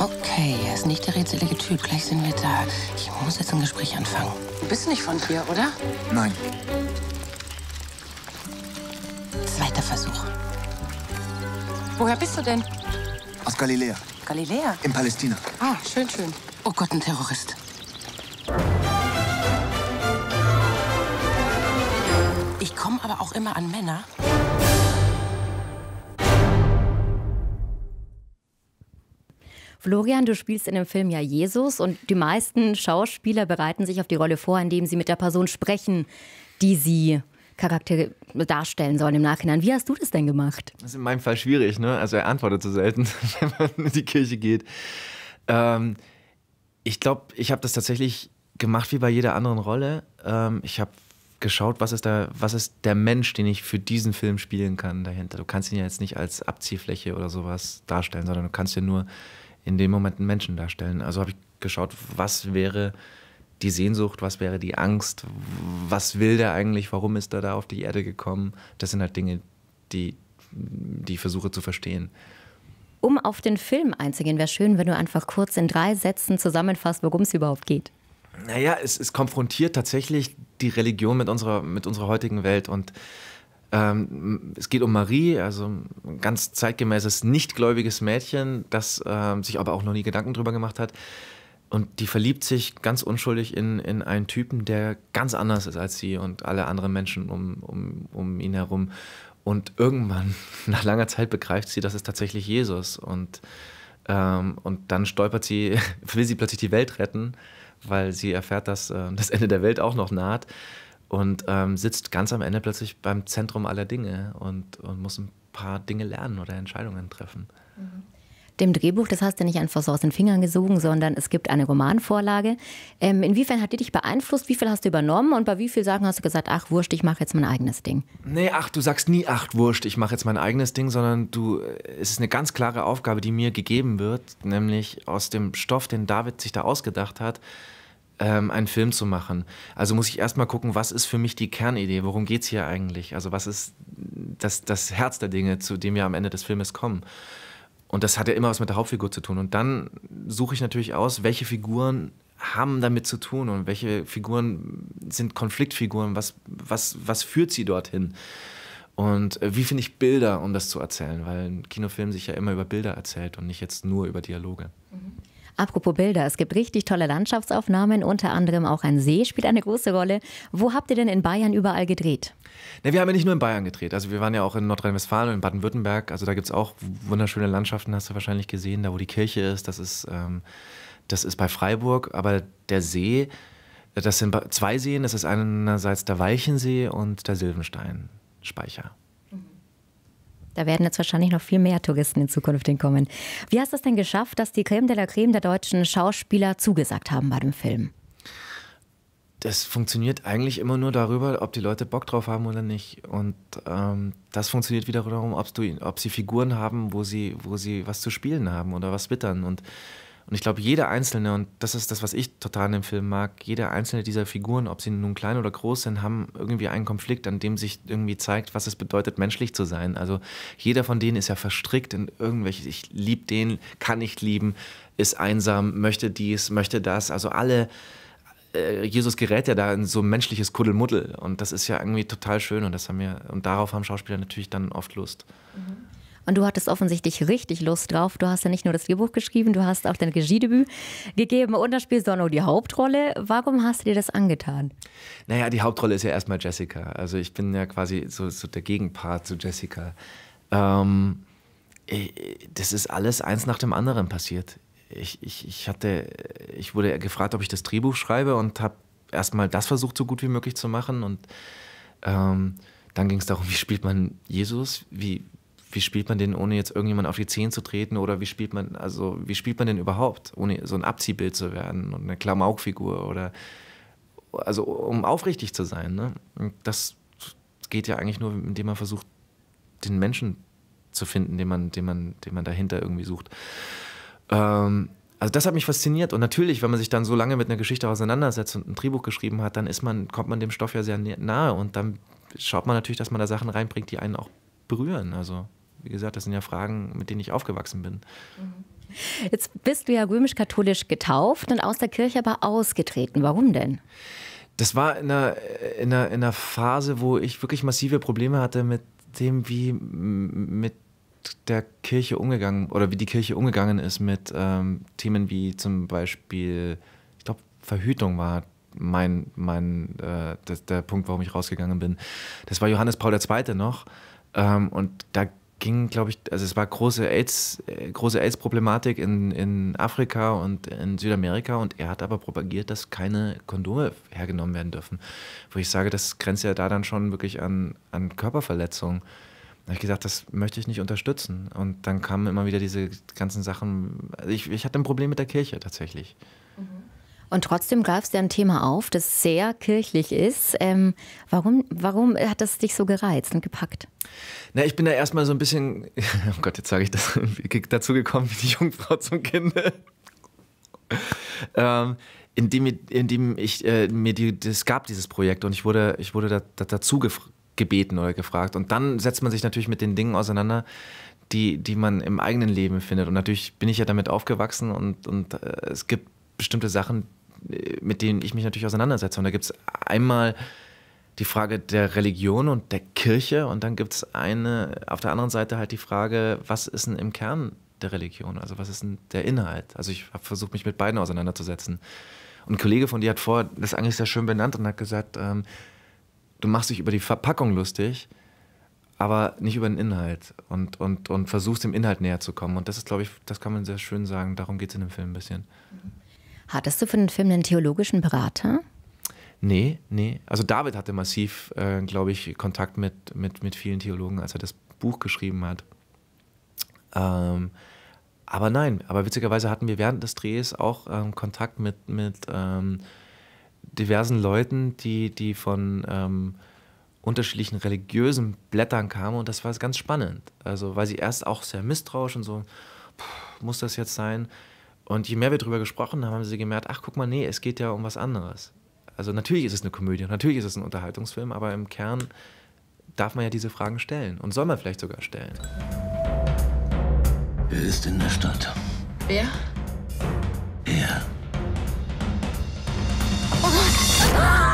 Okay, er ist nicht der rätselige Typ. Gleich sind wir da. Ich muss jetzt ein Gespräch anfangen. Du bist nicht von hier, oder? Nein. Zweiter Versuch. Woher bist du denn? Aus Galiläa. Galiläa? In Palästina. Ah, schön, schön. Oh Gott, ein Terrorist. Ich komme aber auch immer an Männer, Florian, du spielst in dem Film ja Jesus und die meisten Schauspieler bereiten sich auf die Rolle vor, indem sie mit der Person sprechen, die sie Charakter darstellen sollen im Nachhinein. Wie hast du das denn gemacht? Das ist in meinem Fall schwierig, ne? Also er antwortet zu so selten, wenn man in die Kirche geht. Ähm, ich glaube, ich habe das tatsächlich gemacht wie bei jeder anderen Rolle. Ähm, ich habe geschaut, was ist, der, was ist der Mensch, den ich für diesen Film spielen kann dahinter. Du kannst ihn ja jetzt nicht als Abziehfläche oder sowas darstellen, sondern du kannst ja nur in dem Moment einen Menschen darstellen. Also habe ich geschaut, was wäre die Sehnsucht, was wäre die Angst, was will der eigentlich, warum ist er da auf die Erde gekommen? Das sind halt Dinge, die, die ich versuche zu verstehen. Um auf den Film einzugehen, wäre schön, wenn du einfach kurz in drei Sätzen zusammenfasst, worum es überhaupt geht. Naja, es, es konfrontiert tatsächlich die Religion mit unserer, mit unserer heutigen Welt und ähm, es geht um Marie, also ein ganz zeitgemäßes, nichtgläubiges Mädchen, das ähm, sich aber auch noch nie Gedanken drüber gemacht hat. Und die verliebt sich ganz unschuldig in, in einen Typen, der ganz anders ist als sie und alle anderen Menschen um, um, um ihn herum. Und irgendwann, nach langer Zeit, begreift sie, das ist tatsächlich Jesus. Und, ähm, und dann stolpert sie, will sie plötzlich die Welt retten, weil sie erfährt, dass äh, das Ende der Welt auch noch naht und ähm, sitzt ganz am Ende plötzlich beim Zentrum aller Dinge und, und muss ein paar Dinge lernen oder Entscheidungen treffen. Mhm. Dem Drehbuch, das hast du nicht einfach so aus den Fingern gesogen, sondern es gibt eine Romanvorlage. Ähm, inwiefern hat die dich beeinflusst? Wie viel hast du übernommen? Und bei wie vielen Sachen hast du gesagt, ach Wurscht, ich mache jetzt mein eigenes Ding? Nee, ach, du sagst nie, ach Wurscht, ich mache jetzt mein eigenes Ding, sondern du, äh, es ist eine ganz klare Aufgabe, die mir gegeben wird, nämlich aus dem Stoff, den David sich da ausgedacht hat, ähm, einen Film zu machen. Also muss ich erstmal gucken, was ist für mich die Kernidee, worum geht es hier eigentlich? Also was ist das, das Herz der Dinge, zu dem wir am Ende des Filmes kommen? Und das hat ja immer was mit der Hauptfigur zu tun. Und dann suche ich natürlich aus, welche Figuren haben damit zu tun und welche Figuren sind Konfliktfiguren, was, was, was führt sie dorthin? Und äh, wie finde ich Bilder, um das zu erzählen? Weil ein Kinofilm sich ja immer über Bilder erzählt und nicht jetzt nur über Dialoge. Mhm. Apropos Bilder, es gibt richtig tolle Landschaftsaufnahmen, unter anderem auch ein See spielt eine große Rolle. Wo habt ihr denn in Bayern überall gedreht? Ne, wir haben ja nicht nur in Bayern gedreht. Also wir waren ja auch in Nordrhein-Westfalen und in Baden-Württemberg. Also da gibt es auch wunderschöne Landschaften, hast du wahrscheinlich gesehen, da wo die Kirche ist. Das ist, ähm, das ist bei Freiburg, aber der See, das sind zwei Seen. Das ist einerseits der Weichensee und der Silvenstein-Speicher. Da werden jetzt wahrscheinlich noch viel mehr Touristen in Zukunft hinkommen. Wie hast du es denn geschafft, dass die Creme de la Creme der deutschen Schauspieler zugesagt haben bei dem Film? Das funktioniert eigentlich immer nur darüber, ob die Leute Bock drauf haben oder nicht. Und ähm, das funktioniert wiederum, ob, du, ob sie Figuren haben, wo sie, wo sie was zu spielen haben oder was wittern. Und und ich glaube, jeder Einzelne, und das ist das, was ich total in dem Film mag, jeder einzelne dieser Figuren, ob sie nun klein oder groß sind, haben irgendwie einen Konflikt, an dem sich irgendwie zeigt, was es bedeutet, menschlich zu sein. Also jeder von denen ist ja verstrickt in irgendwelche, ich liebe den, kann nicht lieben, ist einsam, möchte dies, möchte das. Also alle, äh, Jesus gerät ja da in so menschliches Kuddelmuddel. Und das ist ja irgendwie total schön und das haben wir, und darauf haben Schauspieler natürlich dann oft Lust. Mhm. Und du hattest offensichtlich richtig Lust drauf. Du hast ja nicht nur das Drehbuch geschrieben, du hast auch dein Regiedebüt gegeben und das Spiel Sonno die Hauptrolle. Warum hast du dir das angetan? Naja, die Hauptrolle ist ja erstmal Jessica. Also ich bin ja quasi so, so der Gegenpart zu Jessica. Ähm, äh, das ist alles eins nach dem anderen passiert. Ich, ich, ich, hatte, ich wurde gefragt, ob ich das Drehbuch schreibe und habe erstmal das versucht, so gut wie möglich zu machen. Und ähm, dann ging es darum, wie spielt man Jesus? Wie, wie spielt man den, ohne jetzt irgendjemand auf die Zehen zu treten oder wie spielt man, also wie spielt man denn überhaupt, ohne so ein Abziehbild zu werden und eine Klamaukfigur oder also um aufrichtig zu sein. Ne? Das geht ja eigentlich nur, indem man versucht, den Menschen zu finden, den man, den man, den man dahinter irgendwie sucht. Ähm, also das hat mich fasziniert und natürlich, wenn man sich dann so lange mit einer Geschichte auseinandersetzt und ein Drehbuch geschrieben hat, dann ist man, kommt man dem Stoff ja sehr nahe und dann schaut man natürlich, dass man da Sachen reinbringt, die einen auch berühren. Also wie gesagt, das sind ja Fragen, mit denen ich aufgewachsen bin. Mhm. Jetzt bist du ja römisch-katholisch getauft und aus der Kirche aber ausgetreten. Warum denn? Das war in einer, in, einer, in einer Phase, wo ich wirklich massive Probleme hatte mit dem, wie mit der Kirche umgegangen oder wie die Kirche umgegangen ist mit ähm, Themen wie zum Beispiel, ich glaube, Verhütung war mein, mein äh, das, der Punkt, warum ich rausgegangen bin. Das war Johannes Paul II. noch. Ähm, und da ging, glaube ich, also es war große AIDS, äh, große AIDS-Problematik in, in Afrika und in Südamerika und er hat aber propagiert, dass keine Kondome hergenommen werden dürfen. Wo ich sage, das grenzt ja da dann schon wirklich an, an Körperverletzung. Da habe ich gesagt, das möchte ich nicht unterstützen. Und dann kamen immer wieder diese ganzen Sachen. Also ich, ich hatte ein Problem mit der Kirche tatsächlich. Und trotzdem greifst du ein Thema auf, das sehr kirchlich ist. Ähm, warum, warum hat das dich so gereizt und gepackt? Na, ich bin da erstmal so ein bisschen, oh Gott, jetzt sage ich das, dazu gekommen wie die Jungfrau zum Kind. ähm, indem, indem ich äh, mir die, es gab dieses Projekt und ich wurde, ich wurde da, da, dazu gebeten oder gefragt. Und dann setzt man sich natürlich mit den Dingen auseinander, die, die man im eigenen Leben findet. Und natürlich bin ich ja damit aufgewachsen und, und äh, es gibt bestimmte Sachen, äh, mit denen ich mich natürlich auseinandersetze. Und da gibt es einmal die Frage der Religion und der Kirche und dann gibt es eine, auf der anderen Seite halt die Frage, was ist denn im Kern der Religion? Also was ist denn der Inhalt? Also ich habe versucht, mich mit beiden auseinanderzusetzen. Und ein Kollege von dir hat vor, das eigentlich sehr schön benannt und hat gesagt, ähm, du machst dich über die Verpackung lustig, aber nicht über den Inhalt und, und, und versuchst dem Inhalt näher zu kommen. Und das ist, glaube ich, das kann man sehr schön sagen, darum geht es in dem Film ein bisschen. Mhm. Hattest du für den Film einen theologischen Berater? Nee, nee. Also David hatte massiv, äh, glaube ich, Kontakt mit, mit, mit vielen Theologen, als er das Buch geschrieben hat. Ähm, aber nein, aber witzigerweise hatten wir während des Drehs auch ähm, Kontakt mit, mit ähm, diversen Leuten, die, die von ähm, unterschiedlichen religiösen Blättern kamen und das war ganz spannend. Also weil sie erst auch sehr misstrauisch und so, muss das jetzt sein? Und je mehr wir darüber gesprochen haben, haben sie gemerkt, ach guck mal, nee, es geht ja um was anderes. Also natürlich ist es eine Komödie, natürlich ist es ein Unterhaltungsfilm, aber im Kern darf man ja diese Fragen stellen und soll man vielleicht sogar stellen. Wer ist in der Stadt? Wer? Er. Oh Gott! Ah!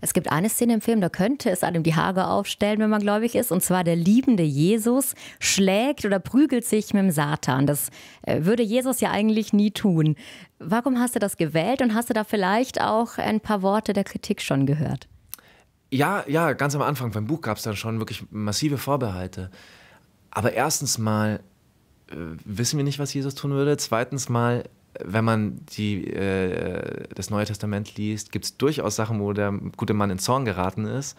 Es gibt eine Szene im Film, da könnte es einem die Haare aufstellen, wenn man gläubig ist. Und zwar der liebende Jesus schlägt oder prügelt sich mit dem Satan. Das äh, würde Jesus ja eigentlich nie tun. Warum hast du das gewählt und hast du da vielleicht auch ein paar Worte der Kritik schon gehört? Ja, ja, ganz am Anfang beim Buch gab es dann schon wirklich massive Vorbehalte. Aber erstens mal äh, wissen wir nicht, was Jesus tun würde. Zweitens mal wenn man die, äh, das Neue Testament liest, gibt es durchaus Sachen, wo der gute Mann in Zorn geraten ist.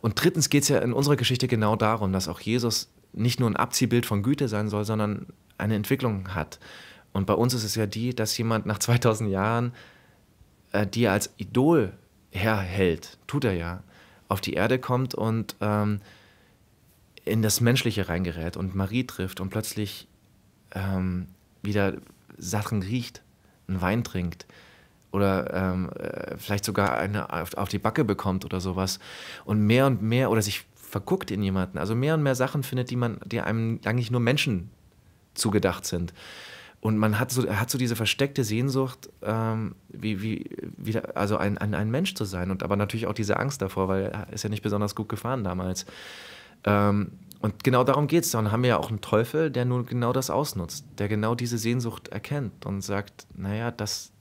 Und drittens geht es ja in unserer Geschichte genau darum, dass auch Jesus nicht nur ein Abziehbild von Güte sein soll, sondern eine Entwicklung hat. Und bei uns ist es ja die, dass jemand nach 2000 Jahren äh, die er als Idol herhält, tut er ja, auf die Erde kommt und ähm, in das Menschliche reingerät und Marie trifft und plötzlich ähm, wieder Sachen riecht, einen Wein trinkt oder ähm, äh, vielleicht sogar eine auf, auf die Backe bekommt oder sowas und mehr und mehr oder sich verguckt in jemanden, also mehr und mehr Sachen findet, die man, die einem eigentlich nur Menschen zugedacht sind. Und man hat so, hat so diese versteckte Sehnsucht, ähm, wie, wie, wieder, also ein, ein, ein, Mensch zu sein. Und aber natürlich auch diese Angst davor, weil er ist ja nicht besonders gut gefahren damals. Ähm, und genau darum geht es. Dann haben wir ja auch einen Teufel, der nun genau das ausnutzt, der genau diese Sehnsucht erkennt und sagt, naja, das,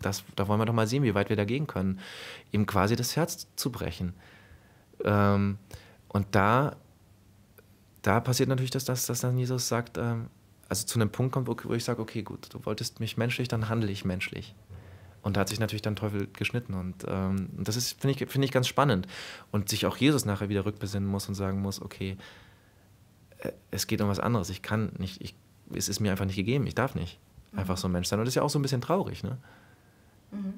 das, da wollen wir doch mal sehen, wie weit wir dagegen können, ihm quasi das Herz zu brechen. Ähm, und da, da passiert natürlich, dass, dass, dass dann Jesus sagt, ähm, also zu einem Punkt kommt, wo, wo ich sage, okay, gut, du wolltest mich menschlich, dann handle ich menschlich. Und da hat sich natürlich dann Teufel geschnitten. Und ähm, das ist, finde ich, find ich ganz spannend. Und sich auch Jesus nachher wieder rückbesinnen muss und sagen muss, okay, äh, es geht um was anderes. Ich kann nicht, ich, es ist mir einfach nicht gegeben, ich darf nicht einfach so ein Mensch sein. Und das ist ja auch so ein bisschen traurig. Ne? Mhm.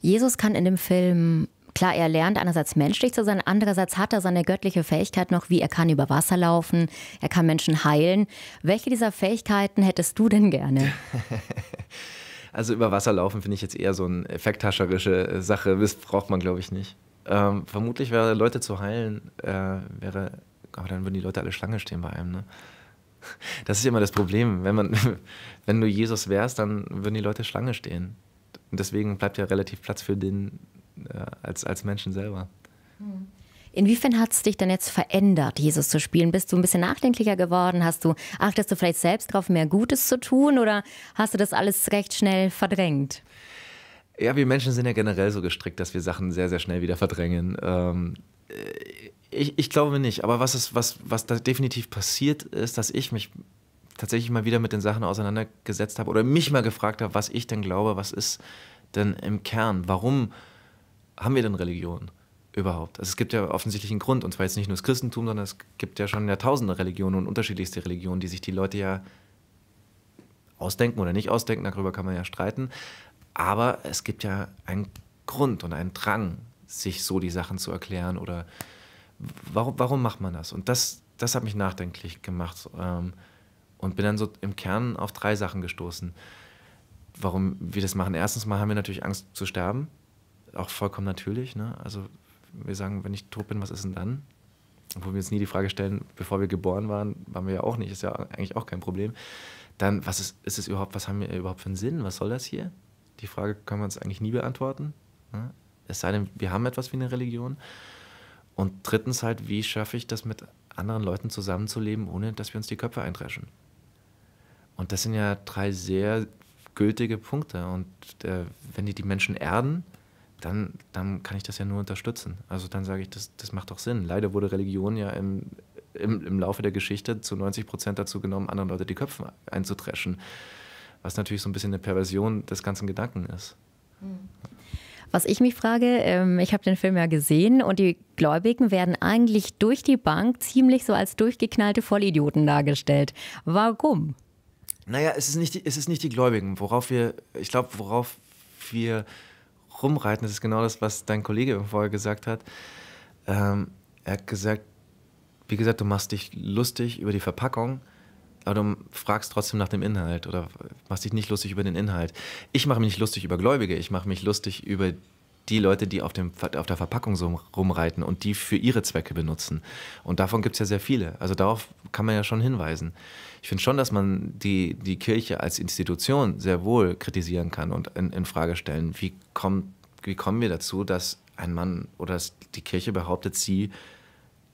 Jesus kann in dem Film, klar, er lernt einerseits menschlich zu sein, andererseits hat er seine göttliche Fähigkeit noch, wie er kann über Wasser laufen, er kann Menschen heilen. Welche dieser Fähigkeiten hättest du denn gerne? also über Wasser laufen finde ich jetzt eher so eine effekthascherische äh, Sache, das braucht man glaube ich nicht. Ähm, vermutlich wäre Leute zu heilen, äh, wäre aber dann würden die Leute alle Schlange stehen bei einem. Ne? Das ist immer das Problem. Wenn, man, wenn du Jesus wärst, dann würden die Leute Schlange stehen. Und deswegen bleibt ja relativ Platz für den äh, als, als Menschen selber. Hm. Inwiefern hat es dich denn jetzt verändert, Jesus zu spielen? Bist du ein bisschen nachdenklicher geworden? Hast du, achtest du vielleicht selbst darauf, mehr Gutes zu tun oder hast du das alles recht schnell verdrängt? Ja, wir Menschen sind ja generell so gestrickt, dass wir Sachen sehr, sehr schnell wieder verdrängen. Ähm, äh, ich, ich glaube nicht. Aber was, ist, was, was da definitiv passiert, ist, dass ich mich tatsächlich mal wieder mit den Sachen auseinandergesetzt habe oder mich mal gefragt habe, was ich denn glaube, was ist denn im Kern? Warum haben wir denn Religion überhaupt? Also es gibt ja offensichtlich einen Grund, und zwar jetzt nicht nur das Christentum, sondern es gibt ja schon Jahrtausende Religionen und unterschiedlichste Religionen, die sich die Leute ja ausdenken oder nicht ausdenken, darüber kann man ja streiten. Aber es gibt ja einen Grund und einen Drang, sich so die Sachen zu erklären oder äh, warum, warum macht man das? Und das, das hat mich nachdenklich gemacht ähm, und bin dann so im Kern auf drei Sachen gestoßen, warum wir das machen. Erstens mal haben wir natürlich Angst zu sterben, auch vollkommen natürlich. Ne? Also wir sagen, wenn ich tot bin, was ist denn dann? Obwohl wir uns nie die Frage stellen, bevor wir geboren waren, waren wir ja auch nicht, ist ja eigentlich auch kein Problem. Dann, was ist, ist es überhaupt, was haben wir überhaupt für einen Sinn? Was soll das hier? Die Frage können wir uns eigentlich nie beantworten. Ne? Es sei denn, wir haben etwas wie eine Religion. Und drittens halt, wie schaffe ich das mit anderen Leuten zusammenzuleben, ohne dass wir uns die Köpfe eindreschen? Und das sind ja drei sehr gültige Punkte. Und äh, wenn die die Menschen erden, dann, dann kann ich das ja nur unterstützen. Also dann sage ich, das, das macht doch Sinn. Leider wurde Religion ja im, im, im Laufe der Geschichte zu 90 Prozent dazu genommen, anderen Leute die Köpfe einzudreschen. Was natürlich so ein bisschen eine Perversion des ganzen Gedanken ist. Mhm. Was ich mich frage, ähm, ich habe den Film ja gesehen und die Gläubigen werden eigentlich durch die Bank ziemlich so als durchgeknallte Vollidioten dargestellt. Warum? Naja, es ist nicht die, es ist nicht die Gläubigen, worauf wir, ich glaube, worauf wir rumreiten, das ist genau das, was dein Kollege vorher gesagt hat. Ähm, er hat gesagt, wie gesagt, du machst dich lustig über die Verpackung aber du fragst trotzdem nach dem Inhalt oder machst dich nicht lustig über den Inhalt. Ich mache mich nicht lustig über Gläubige, ich mache mich lustig über die Leute, die auf, dem, auf der Verpackung so rumreiten und die für ihre Zwecke benutzen. Und davon gibt es ja sehr viele. Also darauf kann man ja schon hinweisen. Ich finde schon, dass man die, die Kirche als Institution sehr wohl kritisieren kann und in, in Frage stellen, wie, kommt, wie kommen wir dazu, dass ein Mann oder die Kirche behauptet, sie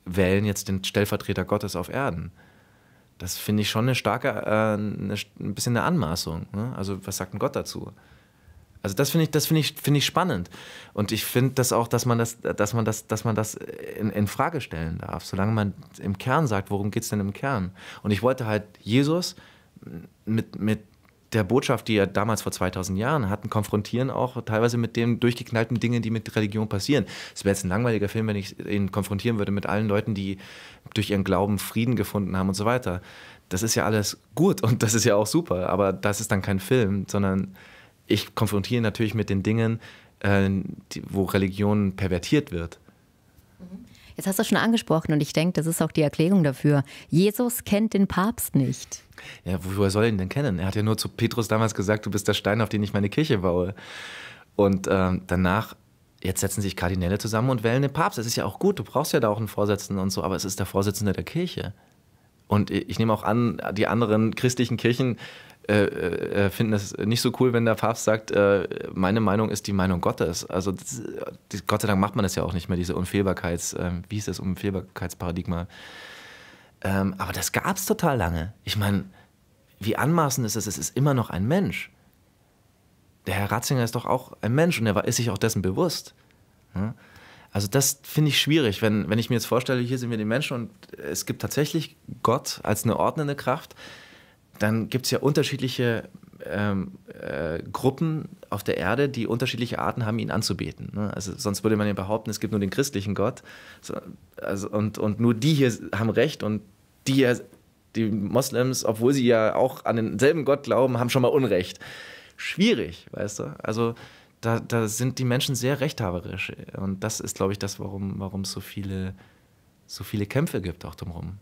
wählen jetzt den Stellvertreter Gottes auf Erden. Das finde ich schon eine starke, äh, eine, ein bisschen eine Anmaßung. Ne? Also was sagt denn Gott dazu? Also das finde ich, das ich, finde ich spannend. Und ich finde das auch, dass man das, dass man das, dass man das in, in Frage stellen darf, solange man im Kern sagt, worum geht es denn im Kern? Und ich wollte halt Jesus mit, mit der Botschaft, die ja damals vor 2000 Jahren hatten, konfrontieren auch teilweise mit den durchgeknallten Dingen, die mit Religion passieren. Es wäre jetzt ein langweiliger Film, wenn ich ihn konfrontieren würde mit allen Leuten, die durch ihren Glauben Frieden gefunden haben und so weiter. Das ist ja alles gut und das ist ja auch super, aber das ist dann kein Film, sondern ich konfrontiere natürlich mit den Dingen, äh, die, wo Religion pervertiert wird. Jetzt hast du es schon angesprochen und ich denke, das ist auch die Erklärung dafür. Jesus kennt den Papst nicht. Ja, woher soll er ihn denn kennen? Er hat ja nur zu Petrus damals gesagt, du bist der Stein, auf den ich meine Kirche baue. Und ähm, danach jetzt setzen sich Kardinäle zusammen und wählen den Papst. Das ist ja auch gut, du brauchst ja da auch einen Vorsitzenden und so, aber es ist der Vorsitzende der Kirche. Und äh, ich nehme auch an, die anderen christlichen Kirchen äh, äh, äh, finden es nicht so cool, wenn der Papst sagt, äh, meine Meinung ist die Meinung Gottes. Also das, Gott sei Dank macht man das ja auch nicht mehr, diese Unfehlbarkeits, äh, wie ist das Unfehlbarkeitsparadigma. Ähm, aber das gab es total lange. Ich meine, wie anmaßend ist es, es ist immer noch ein Mensch. Der Herr Ratzinger ist doch auch ein Mensch und er war, ist sich auch dessen bewusst. Hm? Also das finde ich schwierig, wenn, wenn ich mir jetzt vorstelle, hier sind wir die Menschen und es gibt tatsächlich Gott als eine ordnende Kraft dann gibt es ja unterschiedliche ähm, äh, Gruppen auf der Erde, die unterschiedliche Arten haben, ihn anzubeten. Ne? Also sonst würde man ja behaupten, es gibt nur den christlichen Gott so, also, und, und nur die hier haben Recht und die die Moslems, obwohl sie ja auch an denselben Gott glauben, haben schon mal Unrecht. Schwierig, weißt du? Also da, da sind die Menschen sehr rechthaberisch und das ist, glaube ich, das, warum warum es so viele so viele Kämpfe gibt auch drumherum.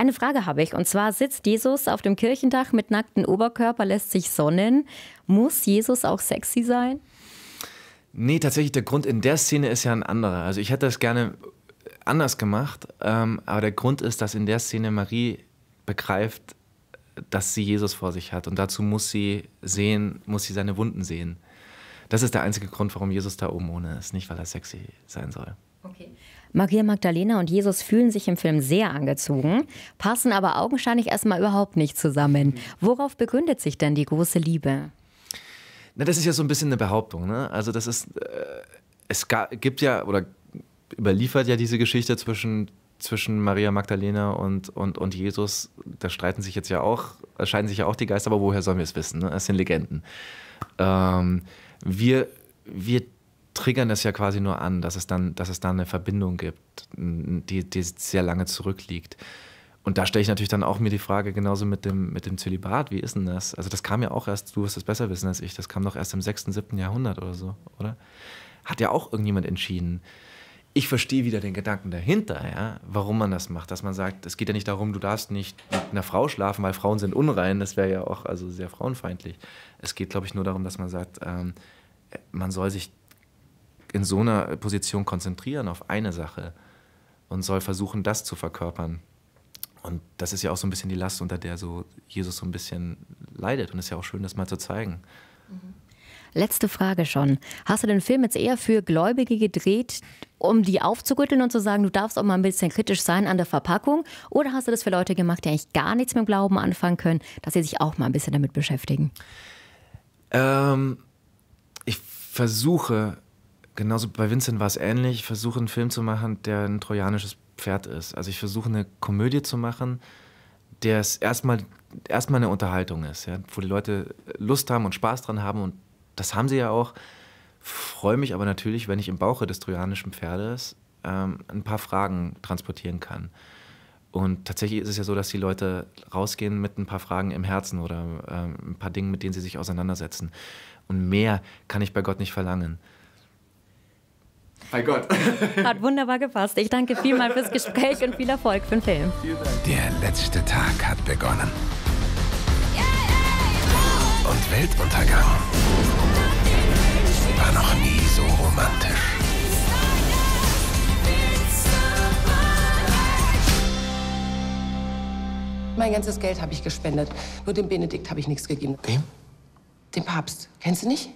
Eine Frage habe ich, und zwar sitzt Jesus auf dem Kirchendach mit nacktem Oberkörper, lässt sich sonnen. Muss Jesus auch sexy sein? Nee, tatsächlich, der Grund in der Szene ist ja ein anderer. Also ich hätte das gerne anders gemacht, ähm, aber der Grund ist, dass in der Szene Marie begreift, dass sie Jesus vor sich hat. Und dazu muss sie sehen, muss sie seine Wunden sehen. Das ist der einzige Grund, warum Jesus da oben ohne ist, nicht weil er sexy sein soll. Okay. Maria Magdalena und Jesus fühlen sich im Film sehr angezogen, passen aber augenscheinlich erstmal überhaupt nicht zusammen. Worauf begründet sich denn die große Liebe? Na, das ist ja so ein bisschen eine Behauptung. Ne? Also, das ist. Äh, es gibt ja oder überliefert ja diese Geschichte zwischen, zwischen Maria Magdalena und, und, und Jesus. Da streiten sich jetzt ja auch, scheiden sich ja auch die Geister, aber woher sollen wir es wissen? Ne? Das sind Legenden. Ähm, wir, wir triggern das ja quasi nur an, dass es dann, dass es dann eine Verbindung gibt, die, die sehr lange zurückliegt. Und da stelle ich natürlich dann auch mir die Frage, genauso mit dem, mit dem Zölibat, wie ist denn das? Also das kam ja auch erst, du wirst es besser wissen als ich, das kam doch erst im 6., 7. Jahrhundert oder so, oder? Hat ja auch irgendjemand entschieden. Ich verstehe wieder den Gedanken dahinter, ja, warum man das macht, dass man sagt, es geht ja nicht darum, du darfst nicht mit einer Frau schlafen, weil Frauen sind unrein, das wäre ja auch also sehr frauenfeindlich. Es geht, glaube ich, nur darum, dass man sagt, ähm, man soll sich in so einer Position konzentrieren auf eine Sache und soll versuchen, das zu verkörpern. Und das ist ja auch so ein bisschen die Last, unter der so Jesus so ein bisschen leidet. Und es ist ja auch schön, das mal zu zeigen. Mhm. Letzte Frage schon. Hast du den Film jetzt eher für Gläubige gedreht, um die aufzurütteln und zu sagen, du darfst auch mal ein bisschen kritisch sein an der Verpackung? Oder hast du das für Leute gemacht, die eigentlich gar nichts mit dem Glauben anfangen können, dass sie sich auch mal ein bisschen damit beschäftigen? Ähm, ich versuche Genauso bei Vincent war es ähnlich. Ich versuche einen Film zu machen, der ein trojanisches Pferd ist. Also ich versuche eine Komödie zu machen, der es erstmal, erstmal eine Unterhaltung ist, ja? wo die Leute Lust haben und Spaß dran haben und das haben sie ja auch. Freue mich aber natürlich, wenn ich im Bauche des trojanischen Pferdes ähm, ein paar Fragen transportieren kann. Und tatsächlich ist es ja so, dass die Leute rausgehen mit ein paar Fragen im Herzen oder ähm, ein paar Dingen, mit denen sie sich auseinandersetzen. Und mehr kann ich bei Gott nicht verlangen. Bei Gott. Hat wunderbar gepasst. Ich danke vielmal fürs Gespräch und viel Erfolg für den Film. Der letzte Tag hat begonnen. Und Weltuntergang war noch nie so romantisch. Mein ganzes Geld habe ich gespendet. Nur dem Benedikt habe ich nichts gegeben. Wem? Dem Papst. Kennst du nicht?